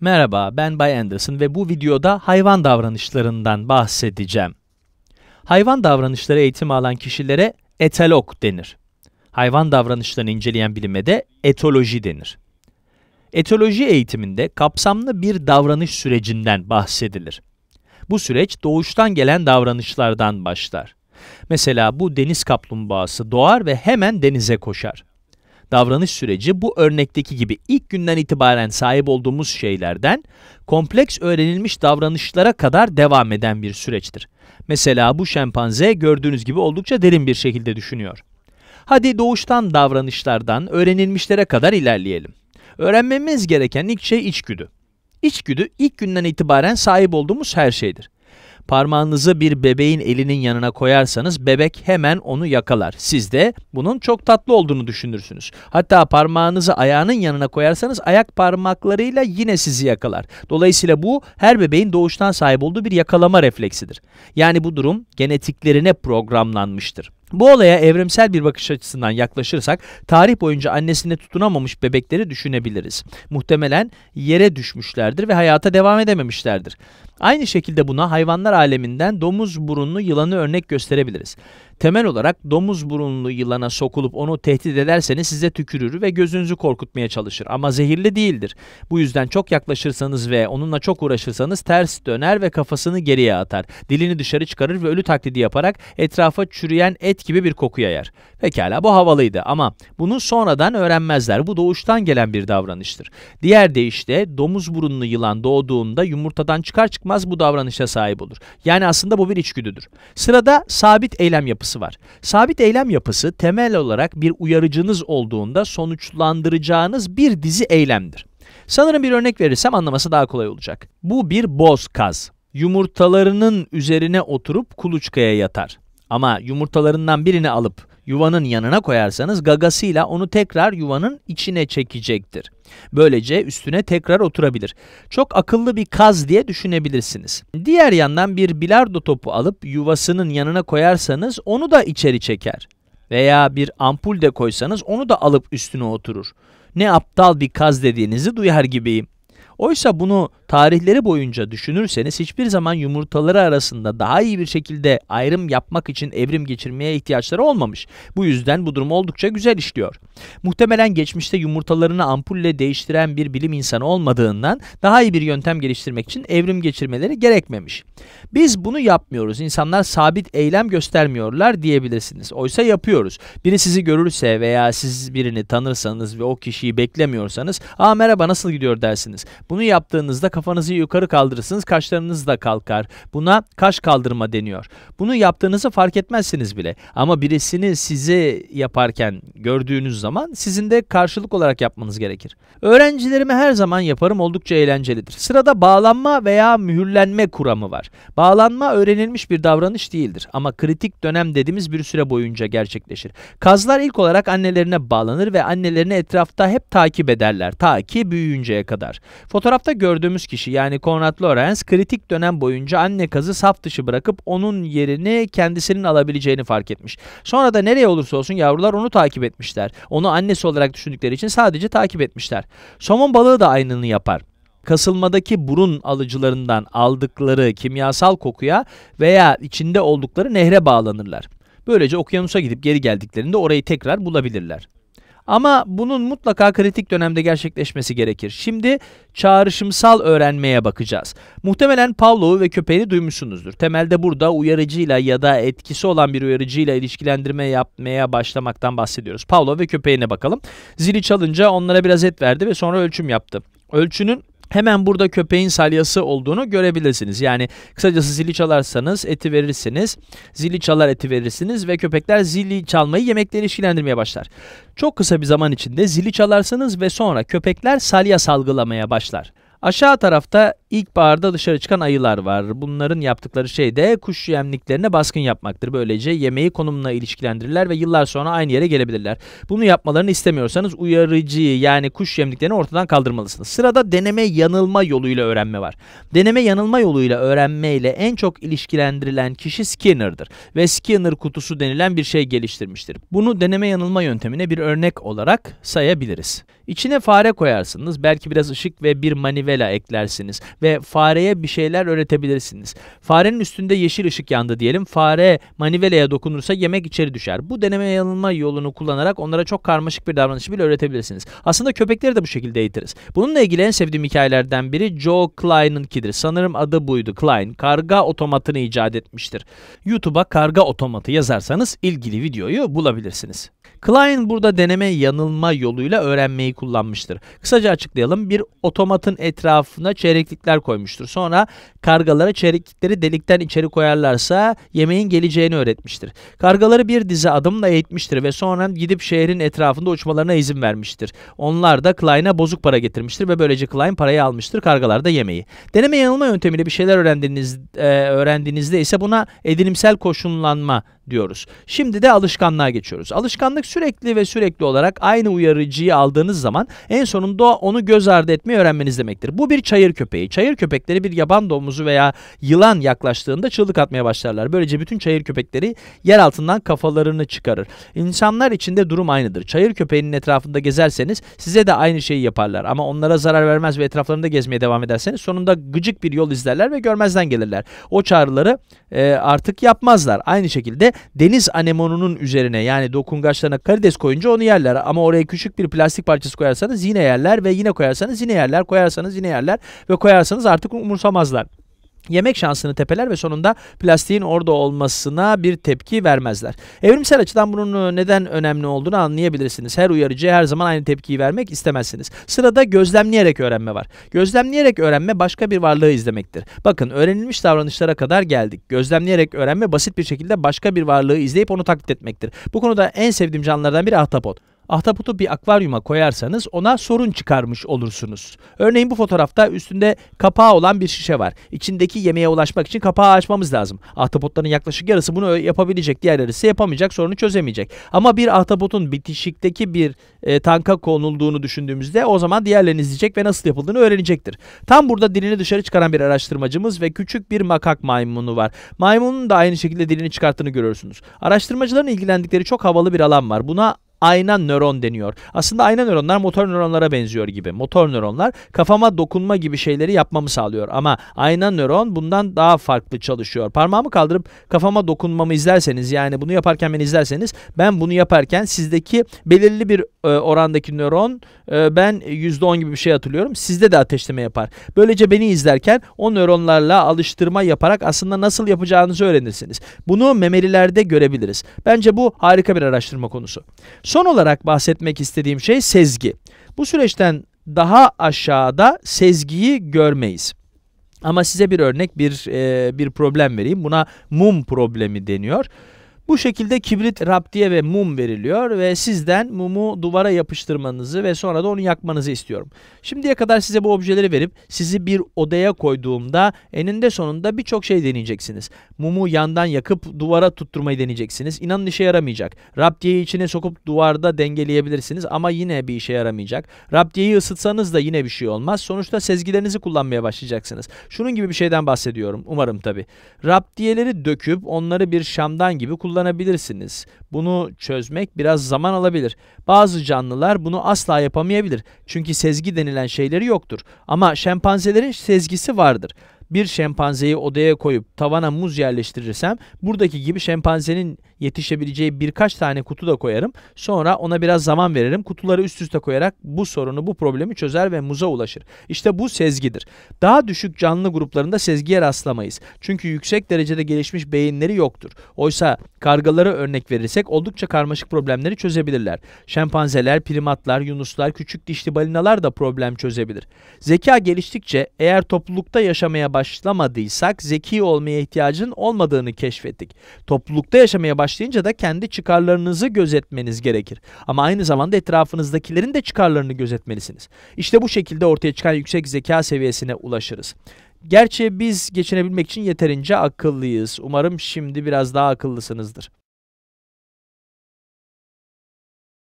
Merhaba ben Bay Anderson ve bu videoda hayvan davranışlarından bahsedeceğim. Hayvan davranışları eğitimi alan kişilere etalog denir. Hayvan davranışlarını inceleyen bilime de etoloji denir. Etoloji eğitiminde kapsamlı bir davranış sürecinden bahsedilir. Bu süreç doğuştan gelen davranışlardan başlar. Mesela bu deniz kaplumbağası doğar ve hemen denize koşar davranış süreci bu örnekteki gibi ilk günden itibaren sahip olduğumuz şeylerden kompleks öğrenilmiş davranışlara kadar devam eden bir süreçtir. Mesela bu şempanze gördüğünüz gibi oldukça derin bir şekilde düşünüyor. Hadi doğuştan davranışlardan öğrenilmişlere kadar ilerleyelim. Öğrenmemiz gereken ilk şey içgüdü. İçgüdü ilk günden itibaren sahip olduğumuz her şeydir. Parmağınızı bir bebeğin elinin yanına koyarsanız bebek hemen onu yakalar. Siz de bunun çok tatlı olduğunu düşünürsünüz. Hatta parmağınızı ayağının yanına koyarsanız ayak parmaklarıyla yine sizi yakalar. Dolayısıyla bu her bebeğin doğuştan sahip olduğu bir yakalama refleksidir. Yani bu durum genetiklerine programlanmıştır. Bu olaya evrimsel bir bakış açısından yaklaşırsak tarih boyunca annesine tutunamamış bebekleri düşünebiliriz. Muhtemelen yere düşmüşlerdir ve hayata devam edememişlerdir. Aynı şekilde buna hayvanlar aleminden domuz burunlu yılanı örnek gösterebiliriz. Temel olarak domuz burunlu yılana sokulup onu tehdit ederseniz size tükürür ve gözünüzü korkutmaya çalışır ama zehirli değildir. Bu yüzden çok yaklaşırsanız ve onunla çok uğraşırsanız ters döner ve kafasını geriye atar. Dilini dışarı çıkarır ve ölü taklidi yaparak etrafa çürüyen et gibi bir koku yayar. Pekala bu havalıydı ama bunu sonradan öğrenmezler. Bu doğuştan gelen bir davranıştır. Diğer deyişle domuz burunlu yılan doğduğunda yumurtadan çıkar çıkmaz bu davranışa sahip olur. Yani aslında bu bir içgüdüdür. Sırada sabit eylem yapısı var. Sabit eylem yapısı temel olarak bir uyarıcınız olduğunda sonuçlandıracağınız bir dizi eylemdir. Sanırım bir örnek verirsem anlaması daha kolay olacak. Bu bir boz kaz. Yumurtalarının üzerine oturup kuluçkaya yatar. Ama yumurtalarından birini alıp yuvanın yanına koyarsanız gagasıyla onu tekrar yuvanın içine çekecektir. Böylece üstüne tekrar oturabilir. Çok akıllı bir kaz diye düşünebilirsiniz. Diğer yandan bir bilardo topu alıp yuvasının yanına koyarsanız onu da içeri çeker. Veya bir ampul de koysanız onu da alıp üstüne oturur. Ne aptal bir kaz dediğinizi duyar gibiyim. Oysa bunu Tarihleri boyunca düşünürseniz hiçbir zaman yumurtaları arasında daha iyi bir şekilde ayrım yapmak için evrim geçirmeye ihtiyaçları olmamış. Bu yüzden bu durum oldukça güzel işliyor. Muhtemelen geçmişte yumurtalarını ampulle değiştiren bir bilim insanı olmadığından daha iyi bir yöntem geliştirmek için evrim geçirmeleri gerekmemiş. Biz bunu yapmıyoruz. İnsanlar sabit eylem göstermiyorlar diyebilirsiniz. Oysa yapıyoruz. Biri sizi görürse veya siz birini tanırsanız ve o kişiyi beklemiyorsanız ''Aa merhaba nasıl gidiyor?'' dersiniz. Bunu yaptığınızda kafanızı yukarı kaldırırsınız kaşlarınız da kalkar. Buna kaş kaldırma deniyor. Bunu yaptığınızı fark etmezsiniz bile. Ama birisini sizi yaparken gördüğünüz zaman sizin de karşılık olarak yapmanız gerekir. Öğrencilerime her zaman yaparım oldukça eğlencelidir. Sırada bağlanma veya mühürlenme kuramı var. Bağlanma öğrenilmiş bir davranış değildir ama kritik dönem dediğimiz bir süre boyunca gerçekleşir. Kazlar ilk olarak annelerine bağlanır ve annelerini etrafta hep takip ederler ta ki büyüyünceye kadar. Fotoğrafta gördüğümüz kişi yani Konrad Lorenz kritik dönem boyunca anne kazı saf dışı bırakıp onun yerini kendisinin alabileceğini fark etmiş. Sonra da nereye olursa olsun yavrular onu takip etmişler. Onu annesi olarak düşündükleri için sadece takip etmişler. Somon balığı da aynını yapar kasılmadaki burun alıcılarından aldıkları kimyasal kokuya veya içinde oldukları nehre bağlanırlar. Böylece okyanusa gidip geri geldiklerinde orayı tekrar bulabilirler. Ama bunun mutlaka kritik dönemde gerçekleşmesi gerekir. Şimdi çağrışımsal öğrenmeye bakacağız. Muhtemelen Pavlov'u ve köpeğini duymuşsunuzdur. Temelde burada uyarıcıyla ya da etkisi olan bir uyarıcıyla ilişkilendirme yapmaya başlamaktan bahsediyoruz. Pavlov ve köpeğine bakalım. Zili çalınca onlara biraz et verdi ve sonra ölçüm yaptı. Ölçünün Hemen burada köpeğin salyası olduğunu görebilirsiniz. Yani kısacası zili çalarsanız eti verirsiniz. Zili çalar eti verirsiniz ve köpekler zili çalmayı yemekle ilişkilendirmeye başlar. Çok kısa bir zaman içinde zili çalarsınız ve sonra köpekler salya salgılamaya başlar. Aşağı tarafta ilkbaharda dışarı çıkan ayılar var. Bunların yaptıkları şey de kuş yemliklerine baskın yapmaktır. Böylece yemeği konumuna ilişkilendirirler ve yıllar sonra aynı yere gelebilirler. Bunu yapmalarını istemiyorsanız uyarıcıyı yani kuş yemliklerini ortadan kaldırmalısınız. Sırada deneme yanılma yoluyla öğrenme var. Deneme yanılma yoluyla öğrenme ile en çok ilişkilendirilen kişi Skinner'dır ve Skinner kutusu denilen bir şey geliştirmiştir. Bunu deneme yanılma yöntemine bir örnek olarak sayabiliriz. İçine fare koyarsınız, belki biraz ışık ve bir manivel manivela eklersiniz ve fareye bir şeyler öğretebilirsiniz. Farenin üstünde yeşil ışık yandı diyelim. Fare manivelaya dokunursa yemek içeri düşer. Bu deneme yanılma yolunu kullanarak onlara çok karmaşık bir davranışı bile öğretebilirsiniz. Aslında köpekleri de bu şekilde eğitiriz. Bununla ilgili en sevdiğim hikayelerden biri Joe Klein'ınkidir. Sanırım adı buydu Klein. Karga otomatını icat etmiştir. YouTube'a karga otomatı yazarsanız ilgili videoyu bulabilirsiniz. Klein burada deneme yanılma yoluyla öğrenmeyi kullanmıştır. Kısaca açıklayalım. Bir otomatın etrafına çeyreklikler koymuştur. Sonra kargalara çeyreklikleri delikten içeri koyarlarsa yemeğin geleceğini öğretmiştir. Kargaları bir dizi adımla eğitmiştir ve sonra gidip şehrin etrafında uçmalarına izin vermiştir. Onlar da Klein'a bozuk para getirmiştir ve böylece Klein parayı almıştır. Kargalarda yemeği. Deneme yanılma yöntemiyle bir şeyler öğrendiğiniz, e, öğrendiğinizde ise buna edinimsel koşullanma diyoruz. Şimdi de alışkanlığa geçiyoruz. Alışkanlık sürekli ve sürekli olarak aynı uyarıcıyı aldığınız zaman en sonunda onu göz ardı etmeyi öğrenmeniz demektir. Bu bir çayır köpeği. Çayır köpekleri bir yaban domuzu veya yılan yaklaştığında çığlık atmaya başlarlar. Böylece bütün çayır köpekleri yer altından kafalarını çıkarır. İnsanlar için de durum aynıdır. Çayır köpeğinin etrafında gezerseniz size de aynı şeyi yaparlar. Ama onlara zarar vermez ve etraflarında gezmeye devam ederseniz sonunda gıcık bir yol izlerler ve görmezden gelirler. O çağrıları e, artık yapmazlar. Aynı şekilde deniz anemonunun üzerine yani dokungaçlarına karides koyunca onu yerler. Ama oraya küçük bir plastik parçası koyarsanız yine yerler ve yine koyarsanız yine yerler, koyarsanız yine yerler ve koyarsanız artık umursamazlar yemek şansını tepeler ve sonunda plastiğin orada olmasına bir tepki vermezler. Evrimsel açıdan bunun ıı, neden önemli olduğunu anlayabilirsiniz. Her uyarıcıya her zaman aynı tepkiyi vermek istemezsiniz. Sırada gözlemleyerek öğrenme var. Gözlemleyerek öğrenme başka bir varlığı izlemektir. Bakın öğrenilmiş davranışlara kadar geldik. Gözlemleyerek öğrenme basit bir şekilde başka bir varlığı izleyip onu taklit etmektir. Bu konuda en sevdiğim canlılardan biri ahtapot. Ahtapotu bir akvaryuma koyarsanız ona sorun çıkarmış olursunuz. Örneğin bu fotoğrafta üstünde kapağı olan bir şişe var. İçindeki yemeğe ulaşmak için kapağı açmamız lazım. Ahtapotların yaklaşık yarısı bunu yapabilecek, diğerleri ise yapamayacak, sorunu çözemeyecek. Ama bir ahtapotun bitişikteki bir e, tanka konulduğunu düşündüğümüzde o zaman diğerlerini izleyecek ve nasıl yapıldığını öğrenecektir. Tam burada dilini dışarı çıkaran bir araştırmacımız ve küçük bir makak maymunu var. Maymunun da aynı şekilde dilini çıkarttığını görüyorsunuz. Araştırmacıların ilgilendikleri çok havalı bir alan var. Buna ayna nöron deniyor. Aslında ayna nöronlar motor nöronlara benziyor gibi. Motor nöronlar kafama dokunma gibi şeyleri yapmamı sağlıyor ama ayna nöron bundan daha farklı çalışıyor. Parmağımı kaldırıp kafama dokunmamı izlerseniz yani bunu yaparken beni izlerseniz ben bunu yaparken sizdeki belirli bir e, orandaki nöron e, ben %10 gibi bir şey hatırlıyorum. Sizde de ateşleme yapar. Böylece beni izlerken o nöronlarla alıştırma yaparak aslında nasıl yapacağınızı öğrenirsiniz. Bunu memelilerde görebiliriz. Bence bu harika bir araştırma konusu. Son olarak bahsetmek istediğim şey sezgi. Bu süreçten daha aşağıda sezgiyi görmeyiz. Ama size bir örnek, bir e, bir problem vereyim. Buna mum problemi deniyor. Bu şekilde kibrit raptiye ve mum veriliyor ve sizden mumu duvara yapıştırmanızı ve sonra da onu yakmanızı istiyorum. Şimdiye kadar size bu objeleri verip sizi bir odaya koyduğumda eninde sonunda birçok şey deneyeceksiniz. Mumu yandan yakıp duvara tutturmayı deneyeceksiniz. İnanın işe yaramayacak. Raptiyeyi içine sokup duvarda dengeleyebilirsiniz ama yine bir işe yaramayacak. Raptiyeyi ısıtsanız da yine bir şey olmaz. Sonuçta sezgilerinizi kullanmaya başlayacaksınız. Şunun gibi bir şeyden bahsediyorum umarım tabi. Raptiyeleri döküp onları bir şamdan gibi kullanabilirsiniz kullanabilirsiniz. Bunu çözmek biraz zaman alabilir. Bazı canlılar bunu asla yapamayabilir. Çünkü sezgi denilen şeyleri yoktur. Ama şempanzelerin sezgisi vardır bir şempanzeyi odaya koyup tavana muz yerleştirirsem buradaki gibi şempanzenin yetişebileceği birkaç tane kutu da koyarım. Sonra ona biraz zaman veririm. Kutuları üst üste koyarak bu sorunu, bu problemi çözer ve muza ulaşır. İşte bu sezgidir. Daha düşük canlı gruplarında sezgiye rastlamayız. Çünkü yüksek derecede gelişmiş beyinleri yoktur. Oysa kargalara örnek verirsek oldukça karmaşık problemleri çözebilirler. Şempanzeler, primatlar, yunuslar, küçük dişli balinalar da problem çözebilir. Zeka geliştikçe eğer toplulukta yaşamaya başlarsanız başlamadıysak zeki olmaya ihtiyacın olmadığını keşfettik. Toplulukta yaşamaya başlayınca da kendi çıkarlarınızı gözetmeniz gerekir. Ama aynı zamanda etrafınızdakilerin de çıkarlarını gözetmelisiniz. İşte bu şekilde ortaya çıkan yüksek zeka seviyesine ulaşırız. Gerçi biz geçinebilmek için yeterince akıllıyız. Umarım şimdi biraz daha akıllısınızdır.